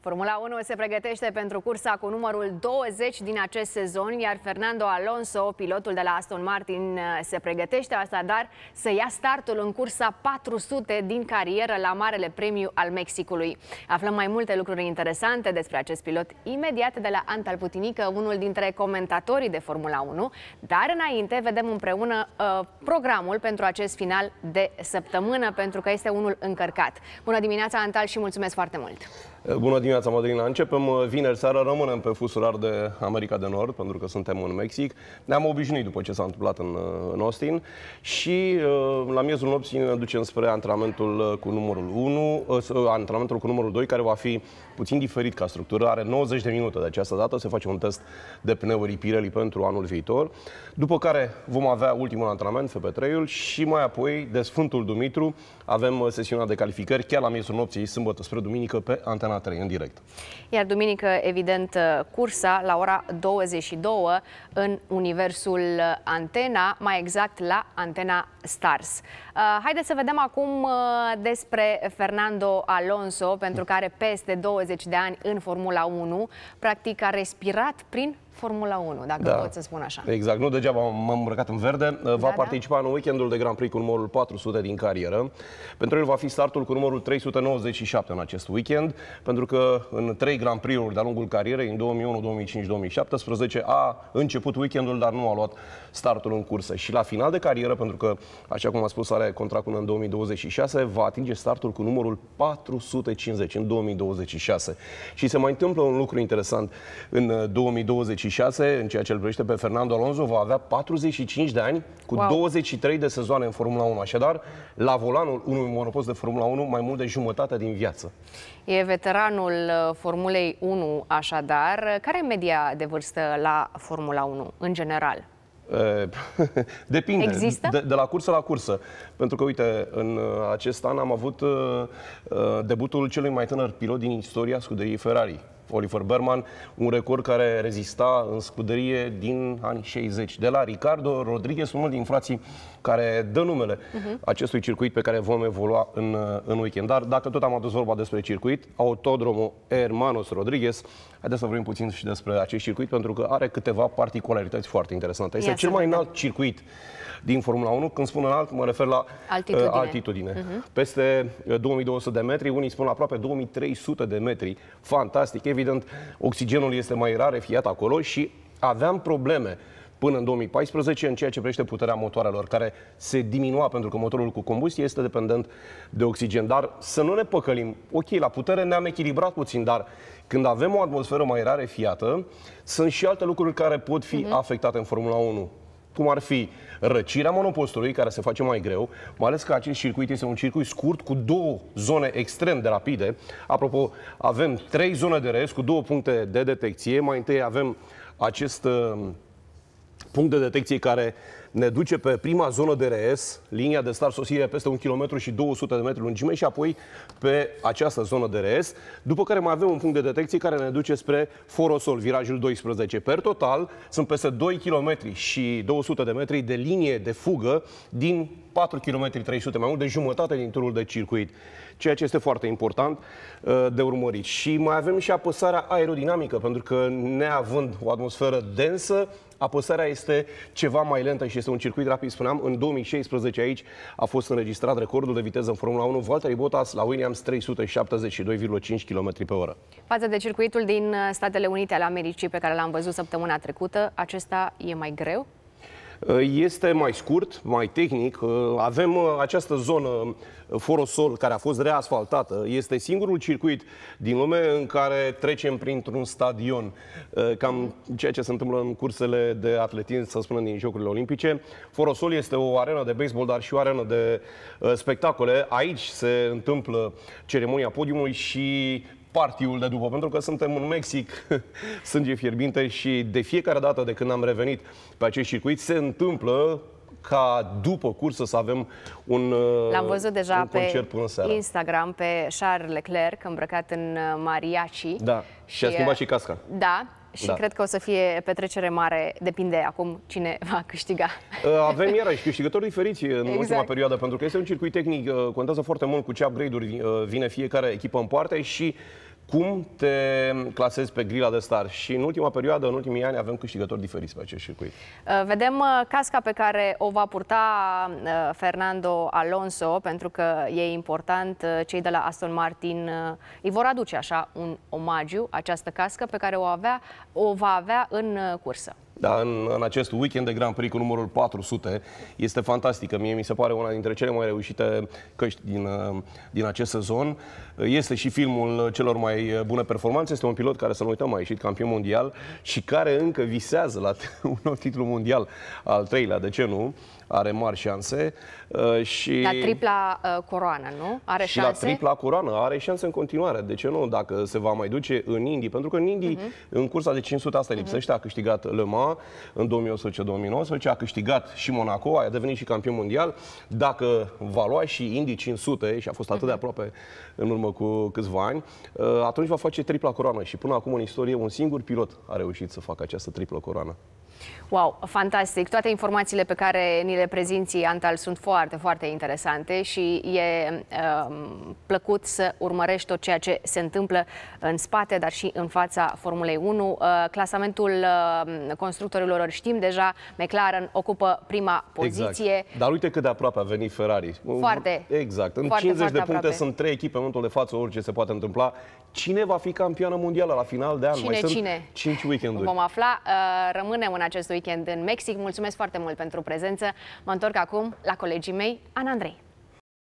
Formula 1 se pregătește pentru cursa cu numărul 20 din acest sezon, iar Fernando Alonso, pilotul de la Aston Martin, eh, se pregătește așadar să ia startul în cursa 400 din carieră la Marele Premiu al Mexicului. Aflăm mai multe lucruri interesante despre acest pilot imediat de la Antal Putinică, unul dintre comentatorii de Formula 1, dar înainte vedem împreună uh, programul pentru acest final de săptămână, pentru că este unul încărcat. Bună dimineața, Antal, și mulțumesc foarte mult! Eh, bună dimineața, Madrina. Începem eh, vineri seara, rămânem pe fusurar de America de Nord, pentru că suntem în Mexic. Ne-am obișnuit după ce s-a întâmplat în, eh, în Austin și la miezul nopții ne ducem spre antrenamentul cu numărul 1, antrenamentul cu numărul 2, care va fi puțin diferit ca structură, are 90 de minute de această dată, se face un test de pneuri Pirelli pentru anul viitor, după care vom avea ultimul antrenament, FP3-ul, și mai apoi de Sfântul Dumitru avem sesiunea de calificări chiar la miezul nopții, sâmbătă spre duminică, pe antena ora 3 în direct. Iar duminică, evident, uh, cursa la ora 22 în Universul uh, Antena, mai exact la Antena Stars. Uh, haideți să vedem acum despre Fernando Alonso, pentru care peste 20 de ani în Formula 1, practic a respirat prin Formula 1, dacă da. pot să spun așa. Exact, nu degeaba m-am îmbrăcat în verde. Da, va da, participa da? în weekendul de Grand Prix cu numărul 400 din carieră. Pentru el va fi startul cu numărul 397 în acest weekend, pentru că în trei Grand Prix-uri de-a lungul carierei, în 2001, 2005, 2017, a început weekendul, dar nu a luat startul în cursă. Și la final de carieră, pentru că, așa cum a spus, are contractul în 2026, va atinge startul cu numărul 450 în 2026. Și se mai întâmplă un lucru interesant în 2026 uh, 26, în ceea ce îl privește pe Fernando Alonso, va avea 45 de ani cu wow. 23 de sezoane în Formula 1. Așadar, la volanul unui monopost de Formula 1, mai mult de jumătate din viață. E veteranul uh, Formulei 1, așadar. Care e media de vârstă la Formula 1, în general? Depinde. Există? De, de la cursă la cursă. Pentru că, uite, în uh, acest an am avut uh, uh, debutul celui mai tânăr pilot din istoria scuderii Ferrari, Oliver Berman, un record care rezista în scuderie din anii 60. De la Ricardo Rodriguez, unul din frații care dă numele uh-huh. acestui circuit pe care vom evolua în, în weekend. Dar dacă tot am adus vorba despre circuit, autodromul Hermanos Rodriguez Haideți să vorbim puțin și despre acest circuit, pentru că are câteva particularități foarte interesante. Este Ia cel mai înalt circuit din Formula 1. Când spun înalt, mă refer la uh, altitudine. altitudine. Mhm. Uh-huh. Peste 2200 uh, de metri, unii spun aproape 2300 de metri. Fantastic, evident, oxigenul este mai rar fiat acolo și aveam probleme până în 2014 în ceea ce privește puterea motoarelor, care se diminua pentru că motorul cu combustie este dependent de oxigen. Dar să nu ne păcălim, ok, la putere ne-am echilibrat puțin, dar când avem o atmosferă mai fiată, sunt și alte lucruri care pot fi uh-huh. afectate în Formula 1 cum ar fi răcirea monopostului, care se face mai greu, mai ales că acest circuit este un circuit scurt cu două zone extrem de rapide. Apropo, avem trei zone de rest cu două puncte de detecție. Mai întâi avem acest uh, punct de detecție care ne duce pe prima zonă de RS, linia de star sosire peste 1 km și 200 de metri lungime și apoi pe această zonă de RS, după care mai avem un punct de detecție care ne duce spre Forosol, virajul 12. Per total sunt peste 2 km și 200 de metri de linie de fugă din 4 km 300, mai mult de jumătate din turul de circuit, ceea ce este foarte important uh, de urmărit. Și mai avem și apăsarea aerodinamică, pentru că neavând o atmosferă densă, Apăsarea este ceva mai lentă și este un circuit rapid, spuneam. În 2016 aici a fost înregistrat recordul de viteză în Formula 1 Valtteri Bottas la Williams 372,5 km pe oră. Față de circuitul din uh, Statele Unite ale Americii pe care l-am văzut săptămâna trecută, acesta e mai greu? Este mai scurt, mai tehnic. Avem uh, această zonă uh, Forosol, care a fost reasfaltată. Este singurul circuit din lume în care trecem printr-un stadion. Uh, cam ceea ce se întâmplă în cursele de atletism, să spunem, din Jocurile Olimpice. Forosol este o arenă de baseball, dar și o arenă de spectacole. Aici se întâmplă ceremonia podiumului și partiul de după, pentru că suntem în Mexic, sânge fierbinte și de fiecare dată de când am revenit pe acest circuit se întâmplă ca după cursă să avem un uh, L-am văzut deja pe Instagram pe Charles Leclerc îmbrăcat în uh, mariachi. Da, și, și a schimbat uh, și casca. Da, și da. cred că o să fie petrecere mare, depinde acum cine va câștiga. Uh, avem iarăși câștigători diferiți în exact. ultima perioadă, pentru că este un circuit tehnic, uh, contează foarte mult cu ce upgrade-uri uh, vine fiecare echipă în parte și cum te clasezi pe grila de star. Și în ultima perioadă, în ultimii ani, avem câștigători diferiți pe acest circuit. Uh, vedem uh, casca pe care o va purta uh, Fernando Alonso, pentru că e important, cei de la Aston Martin îi vor aduce așa un omagiu, această cască pe care o, avea, o va avea în cursă. Da, în, în acest weekend de Grand Prix cu numărul 400 este fantastică. Mie mi se pare una dintre cele mai reușite căști din, uh, din acest sezon. Este și filmul celor mai bune performanțe. Este un pilot care, să nu uităm, a ieșit campion mondial și care încă visează la un nou titlu mondial al treilea, de ce nu? Are mari șanse. Uh, și la tripla uh, coroană, nu? Are și șanse? la tripla coroană are șanse în continuare. De ce nu? Dacă se va mai duce în Indii. Pentru că în Indii, uh-huh. Mhm. în cursa de 500, asta uh-huh. lipsește, a câștigat Le Mans în 2018-2019, a câștigat și Monaco, a devenit și campion mondial. Dacă va lua și Indy 500 și a fost atât de mhm. aproape în urmă cu câțiva ani, uh, atunci va face tripla coroană și până acum în istorie un singur pilot a reușit să facă această triplă coroană. Wow, fantastic! Toate informațiile pe care ni le prezinți, Antal, sunt foarte, foarte interesante și e uh, plăcut să urmărești tot ceea ce se întâmplă în spate, dar și în fața Formulei 1. Uh, clasamentul uh, constructorilor știm deja, McLaren ocupă prima exact. poziție. Exact. Dar uite cât de aproape a venit Ferrari. Foarte. Exact. În foarte, 50 foarte de puncte aproape. sunt trei echipe în momentul de față, orice se poate întâmpla. Cine va fi campioană mondială la final de an? Cine, Mai cine? Sunt cinci weekenduri. Vom afla. Uh, rămânem în acest weekend în Mexic. Mulțumesc foarte mult pentru prezență. Mă întorc acum la colegii mei, Ana Andrei.